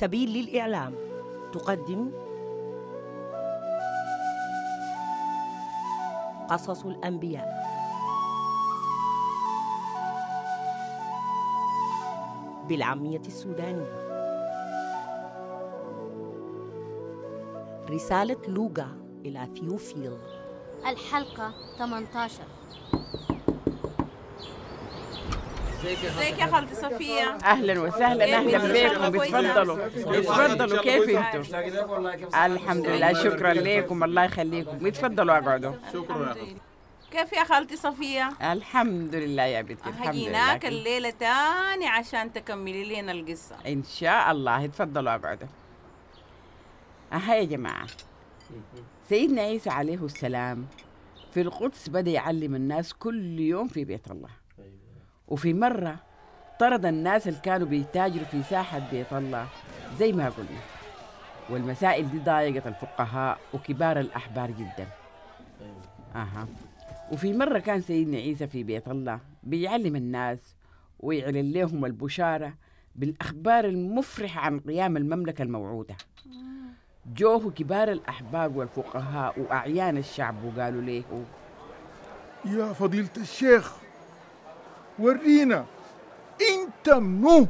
سبيل للإعلام تقدم قصص الأنبياء بالعامية السودانية رسالة لوغا إلى ثيوفيل الحلقة 18 ازيك يا خالتي صفيه اهلا وسهلا إيه اهلا بيكم بتفضلوا بتفضلوا كيف انتوا الحمد لله شكرا لكم الله يخليكم بتفضلوا اقعدوا شكرا كيف يا خالتي صفية؟ الحمد لله يا بنتي الحمد لله هجيناك الليلة تاني عشان تكملي لنا القصة إن شاء الله تفضلوا اقعدوا أها يا جماعة سيدنا عيسى عليه السلام في القدس بدأ يعلم الناس كل يوم في بيت الله وفي مرة طرد الناس اللي كانوا بيتاجروا في ساحة بيت الله زي ما قلنا والمسائل دي ضايقت الفقهاء وكبار الأحبار جدا أها وفي مرة كان سيدنا عيسى في بيت الله بيعلم الناس ويعلن لهم البشارة بالأخبار المفرحة عن قيام المملكة الموعودة جوه كبار الأحبار والفقهاء وأعيان الشعب وقالوا له يا فضيلة الشيخ ورينا انت منو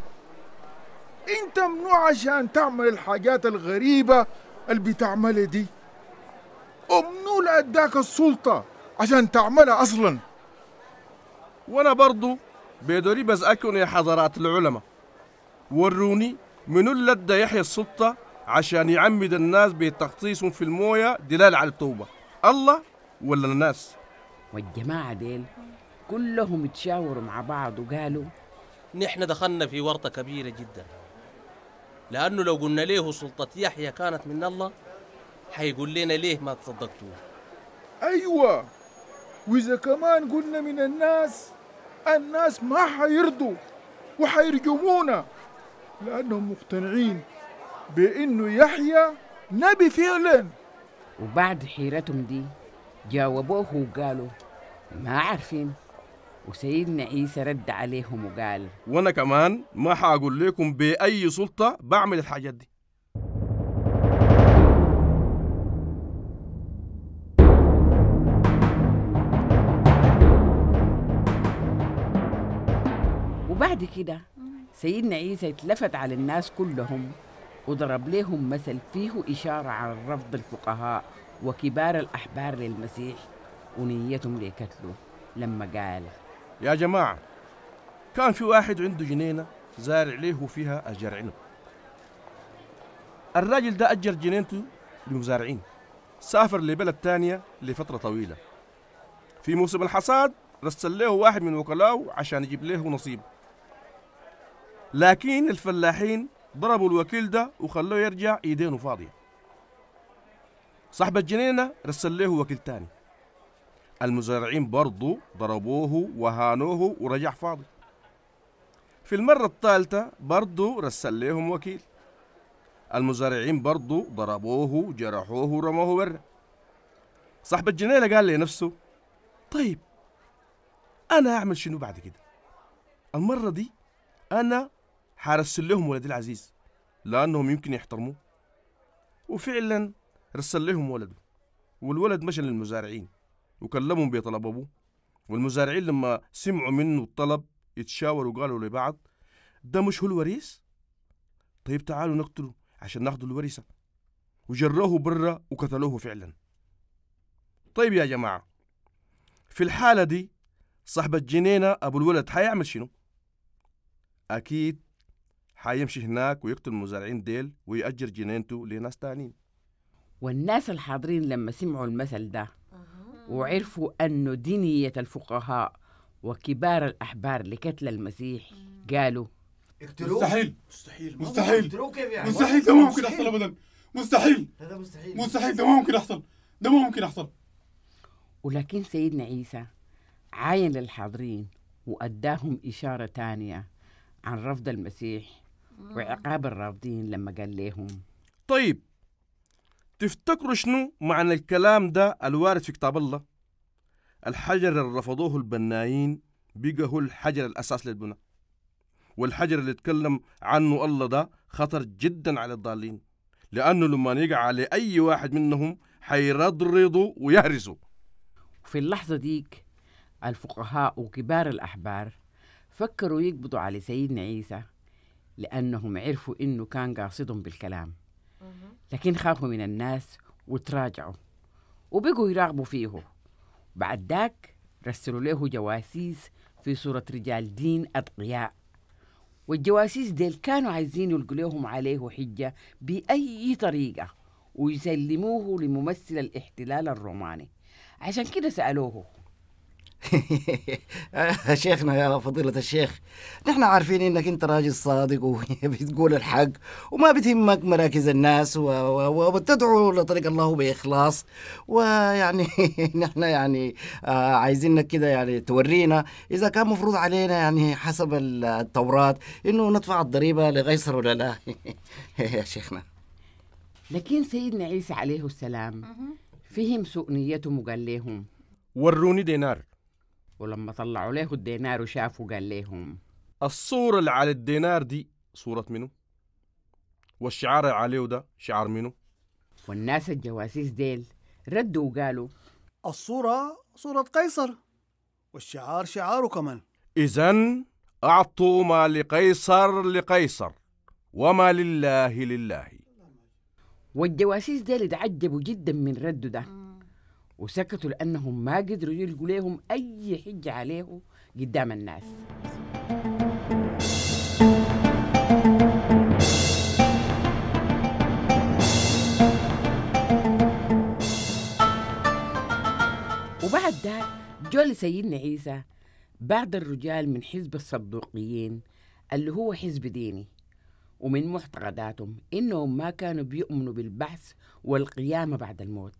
انت منو عشان تعمل الحاجات الغريبة اللي بتعملها دي ومنو اللي اداك السلطة عشان تعملها اصلا وانا برضو بيدوري بزأكن يا حضرات العلماء وروني منو اللي ادى يحيى السلطة عشان يعمد الناس بتخصيصهم في الموية دلال على التوبة الله ولا الناس والجماعة ديل كلهم تشاوروا مع بعض وقالوا نحن دخلنا في ورطة كبيرة جدا لأنه لو قلنا ليه سلطة يحيى كانت من الله حيقول لنا ليه ما تصدقتوه أيوة وإذا كمان قلنا من الناس الناس ما حيرضوا وحيرجمونا لأنهم مقتنعين بأنه يحيى نبي فعلا وبعد حيرتهم دي جاوبوه وقالوا ما عارفين وسيدنا عيسى رد عليهم وقال وانا كمان ما حاقول لكم باي سلطه بعمل الحاجات دي وبعد كده سيدنا عيسى اتلفت على الناس كلهم وضرب لهم مثل فيه إشارة على رفض الفقهاء وكبار الأحبار للمسيح ونيتهم لقتله لما قال يا جماعة كان في واحد عنده جنينة زارع ليه فيها أشجار عنب الراجل ده أجر جنينته لمزارعين سافر لبلد تانية لفترة طويلة في موسم الحصاد رسل له واحد من وكلاه عشان يجيب له نصيب لكن الفلاحين ضربوا الوكيل ده وخلوه يرجع ايدينه فاضية صاحب الجنينة رسل له وكيل تاني المزارعين برضو ضربوه وهانوه ورجع فاضي في المرة الثالثة برضو رسل لهم وكيل المزارعين برضو ضربوه جرحوه ورموه برا صاحب الجنيلة قال لنفسه طيب أنا أعمل شنو بعد كده المرة دي أنا حارسل لهم ولدي العزيز لأنهم يمكن يحترموه وفعلا رسل لهم ولده والولد مشى للمزارعين وكلمهم بطلب ابوه والمزارعين لما سمعوا منه الطلب اتشاوروا وقالوا لبعض ده مش هو الوريث طيب تعالوا نقتله عشان ناخذ الورثه وجروه برا وقتلوه فعلا طيب يا جماعه في الحاله دي صاحب الجنينه ابو الولد حيعمل شنو اكيد حيمشي هناك ويقتل المزارعين ديل ويأجر جنينته لناس تانيين والناس الحاضرين لما سمعوا المثل ده وعرفوا أن دينية الفقهاء وكبار الأحبار لقتل المسيح قالوا اقتلوه مستحيل مستحيل مستحيل اقتلوه كيف يعني مستحيل ده ممكن يحصل أبدا مستحيل هذا مستحيل مستحيل ده ممكن يحصل ده ممكن يحصل ولكن سيدنا عيسى عاين للحاضرين وأداهم إشارة تانية عن رفض المسيح وعقاب الرافضين لما قال لهم طيب تفتكروا شنو معنى الكلام ده الوارد في كتاب الله الحجر اللي رفضوه البنايين بقى هو الحجر الأساس للبناء والحجر اللي اتكلم عنه الله ده خطر جدا على الضالين لأنه لما يقع على أي واحد منهم حيرضرضوا ويهرسوا في اللحظة ديك الفقهاء وكبار الأحبار فكروا يقبضوا على سيدنا عيسى لأنهم عرفوا إنه كان قاصدهم بالكلام لكن خافوا من الناس وتراجعوا وبقوا يراقبوا فيه بعد ذاك رسلوا له جواسيس في صورة رجال دين أتقياء والجواسيس ديل كانوا عايزين يلقوا لهم عليه حجة بأي طريقة ويسلموه لممثل الاحتلال الروماني عشان كده سألوه آه، شيخنا يا فضيلة الشيخ نحن عارفين انك انت راجل صادق وبتقول الحق وما بتهمك مراكز الناس و... و... وبتدعو لطريق الله بإخلاص ويعني نحن يعني آه، عايزينك كده يعني تورينا إذا كان مفروض علينا يعني حسب التوراة إنه ندفع الضريبة لقيصر ولا لا يا شيخنا لكن سيدنا عيسى عليه السلام فهم سوء نيتهم وقال لهم وروني دينار ولما طلعوا له الدينار وشافوا قال لهم الصورة اللي على الدينار دي صورة منو؟ والشعار اللي عليه ده شعار منو؟ والناس الجواسيس ديل ردوا وقالوا الصورة صورة قيصر والشعار شعاره كمان إذا أعطوا ما لقيصر لقيصر وما لله لله والجواسيس ديل اتعجبوا جدا من رده ده وسكتوا لأنهم ما قدروا يلقوا لهم أي حجة عليه قدام الناس وبعد ده جول سيدنا عيسى بعد الرجال من حزب الصدوقيين اللي هو حزب ديني ومن معتقداتهم إنهم ما كانوا بيؤمنوا بالبعث والقيامة بعد الموت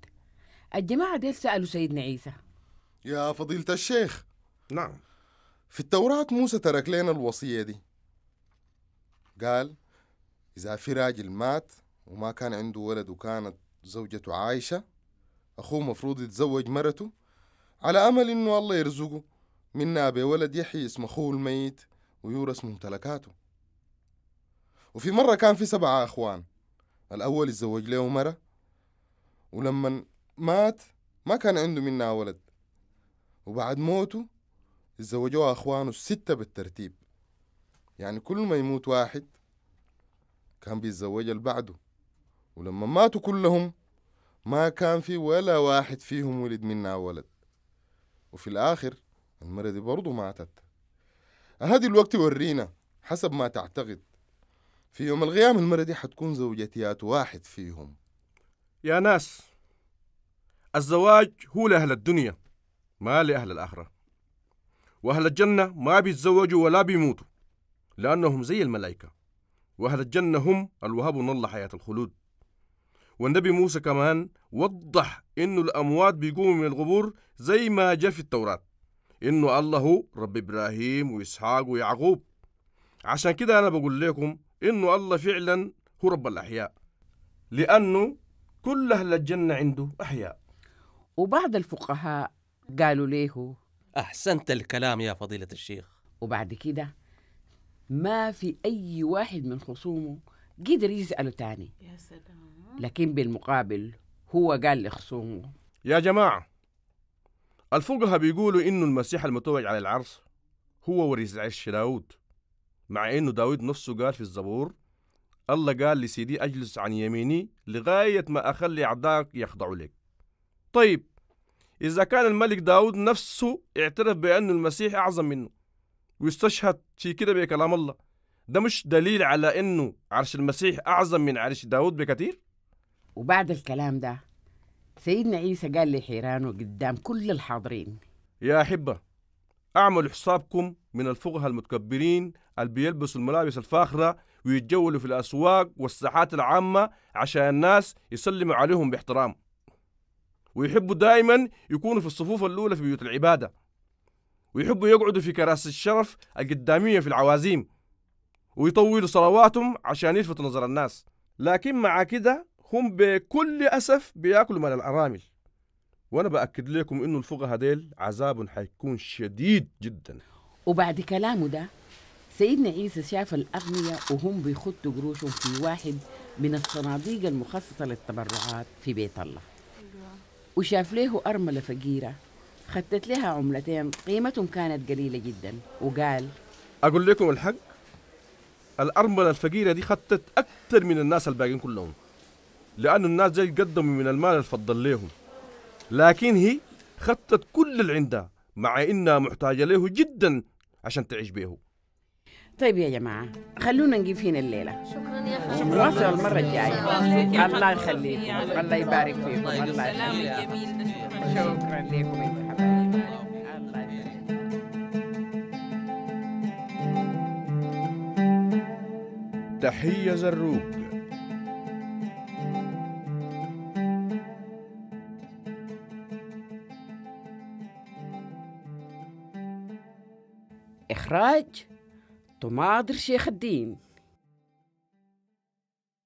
الجماعة ديل سألوا سيدنا عيسى يا فضيلة الشيخ نعم في التوراة موسى ترك لنا الوصية دي قال إذا في راجل مات وما كان عنده ولد وكانت زوجته عايشة أخوه مفروض يتزوج مرته على أمل إنه الله يرزقه منها بولد يحيي اسم أخوه الميت ويورث ممتلكاته وفي مرة كان في سبعة أخوان الأول اتزوج له مرة ولما مات ما كان عنده منها ولد وبعد موته اتزوجوها اخوانه الستة بالترتيب يعني كل ما يموت واحد كان بيتزوج اللي بعده ولما ماتوا كلهم ما كان في ولا واحد فيهم ولد منها ولد وفي الآخر المرة دي برضو ماتت هذه الوقت ورينا حسب ما تعتقد في يوم القيامة المرة دي حتكون زوجتيات واحد فيهم يا ناس الزواج هو لأهل الدنيا ما لأهل الآخرة وأهل الجنة ما بيتزوجوا ولا بيموتوا لأنهم زي الملائكة وأهل الجنة هم الوهاب الله حياة الخلود والنبي موسى كمان وضح إنه الأموات بيقوموا من القبور زي ما جاء في التوراة إنه الله هو رب إبراهيم وإسحاق ويعقوب عشان كده أنا بقول لكم إنه الله فعلا هو رب الأحياء لأنه كل أهل الجنة عنده أحياء وبعض الفقهاء قالوا ليه أحسنت الكلام يا فضيلة الشيخ وبعد كده ما في أي واحد من خصومه قدر يسأله تاني يا سلام لكن بالمقابل هو قال لخصومه يا جماعة الفقهاء بيقولوا إنه المسيح المتوج على العرس هو ورث عرش داود مع إنه داود نفسه قال في الزبور الله قال لسيدي أجلس عن يميني لغاية ما أخلي أعدائك يخضعوا لك طيب إذا كان الملك داود نفسه اعترف بأن المسيح أعظم منه ويستشهد في كده بكلام الله ده مش دليل على أنه عرش المسيح أعظم من عرش داود بكثير وبعد الكلام ده سيدنا عيسى قال لحيرانه قدام كل الحاضرين يا أحبة أعملوا حسابكم من الفقهاء المتكبرين اللي بيلبسوا الملابس الفاخرة ويتجولوا في الأسواق والساحات العامة عشان الناس يسلموا عليهم باحترام ويحبوا دائما يكونوا في الصفوف الأولى في بيوت العبادة ويحبوا يقعدوا في كراسي الشرف القدامية في العوازيم ويطولوا صلواتهم عشان يلفتوا نظر الناس لكن مع كده هم بكل أسف بياكلوا من الأرامل وأنا بأكد لكم إنه الفقهاء ديل عذاب حيكون شديد جدا وبعد كلامه ده سيدنا عيسى شاف الأغنياء وهم بيخطوا قروشهم في واحد من الصناديق المخصصة للتبرعات في بيت الله وشاف له أرملة فقيرة خدت لها عملتين قيمتهم كانت قليلة جدا وقال أقول لكم الحق الأرملة الفقيرة دي خدت أكثر من الناس الباقيين كلهم لأن الناس جاي قدموا من المال الفضل لهم لكن هي خدت كل اللي عندها مع إنها محتاجة له جدا عشان تعيش بيهو طيب يا جماعة خلونا نجيب فينا الليلة شكرا يا خالد شكرا المرة الجاية الله يخليكم الله يبارك فيكم الله يخليكم شكرا لكم انتم حبايبي تحية زروق إخراج وما درشي خديم